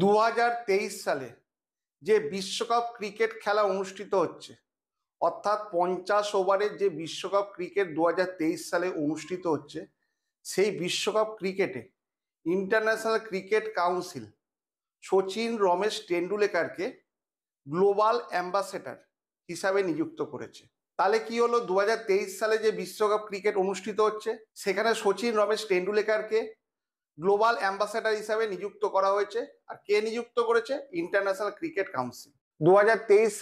দু সালে যে বিশ্বকাপ ক্রিকেট খেলা অনুষ্ঠিত হচ্ছে অর্থাৎ পঞ্চাশ ওভারের যে বিশ্বকাপ ক্রিকেট দু সালে অনুষ্ঠিত হচ্ছে সেই বিশ্বকাপ ক্রিকেটে international cricket council Sachin Ramesh টেন্ডুলেকারকে গ্লোবাল অ্যাম্বাসেডার হিসাবে নিযুক্ত করেছে তাহলে কি হলো দু সালে যে বিশ্বকাপ ক্রিকেট অনুষ্ঠিত হচ্ছে সেখানে সচিন রমেশ টেন্ডুলেকারকে গ্লোবাল অ্যাম্বাসেডার হিসাবে নিযুক্ত করা হয়েছে আর কে নিযুক্ত করেছে ইন্টারন্যাশনাল ক্রিকেট কাউন্সিল দু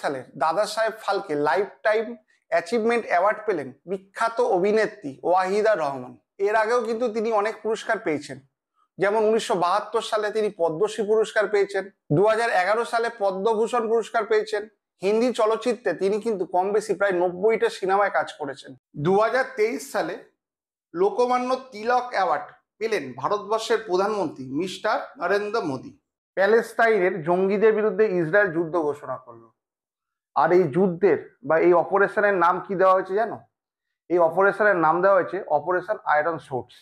সালের Dada Saheb Phalke lifetime achievement award পেলেন বিখ্যাত অভিনেত্রী ওয়াহিদা রহমান এর আগেও কিন্তু তিনি অনেক পুরস্কার পেয়েছেন যেমন উনিশশো সালে তিনি পদ্মশ্রী পুরস্কার পেয়েছেন দু সালে পদ্মভূষণ পুরস্কার পেয়েছেন হিন্দি চলচ্চিত্রে তিনি কিন্তু কম বেশি প্রায় নব্বইটা সিনেমায় কাজ করেছেন দু সালে লোকমান্য তিলক অ্যাওয়ার্ড পেলেন ভারতবর্ষের প্রধানমন্ত্রী মিস্টার নরেন্দ্র মোদী প্যালেস্তাইনের জঙ্গিদের বিরুদ্ধে ইসরায়েল যুদ্ধ ঘোষণা করলো আর এই যুদ্ধের বা এই অপারেশনের নাম কি দেওয়া হয়েছে জানো এই অপারেশনের নাম দেওয়া হয়েছে অপারেশন আয়রন সোর্স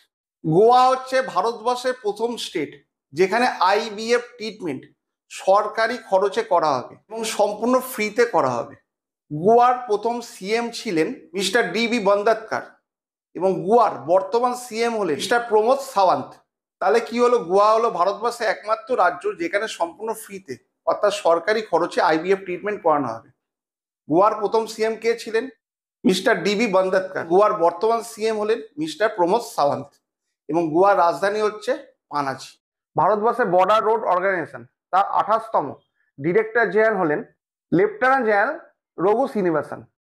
গোয়া হচ্ছে ভারতবর্ষের প্রথম স্টেট যেখানে আইবিএফ ট্রিটমেন্ট সরকারি খরচে করা হবে এবং সম্পূর্ণ ফ্রিতে করা হবে গোয়ার প্রথম সিএম ছিলেন মিস্টার ডি বি বন্দাৎকার এবং গোয়ার বর্তমান সিএম হলেন মিস্টার প্রমোদ সাওয়ান্ত তাহলে কি হলো গোয়া হলো ভারতবর্ষে একমাত্র রাজ্য যেখানে সম্পূর্ণ ফ্রিতে অর্থাৎ সরকারি খরচে আইভিএফ ট্রিটমেন্ট করানো হবে গোয়ার প্রথম সিএম কে ছিলেন মিস্টার ডিবি বন্দাতকার গোয়ার বর্তমান সিএম হলেন মিস্টার প্রমোদ সাওয়ান্ত এবং গোয়ার রাজধানী হচ্ছে পানাজি ভারতবর্ষে বর্ডার রোড অর্গানাইজেশন তার আঠাশতম ডিরেক্টর জেনারেল হলেন লেফটেন্যান্ট জেনারেল রঘু শ্রীনিবাসন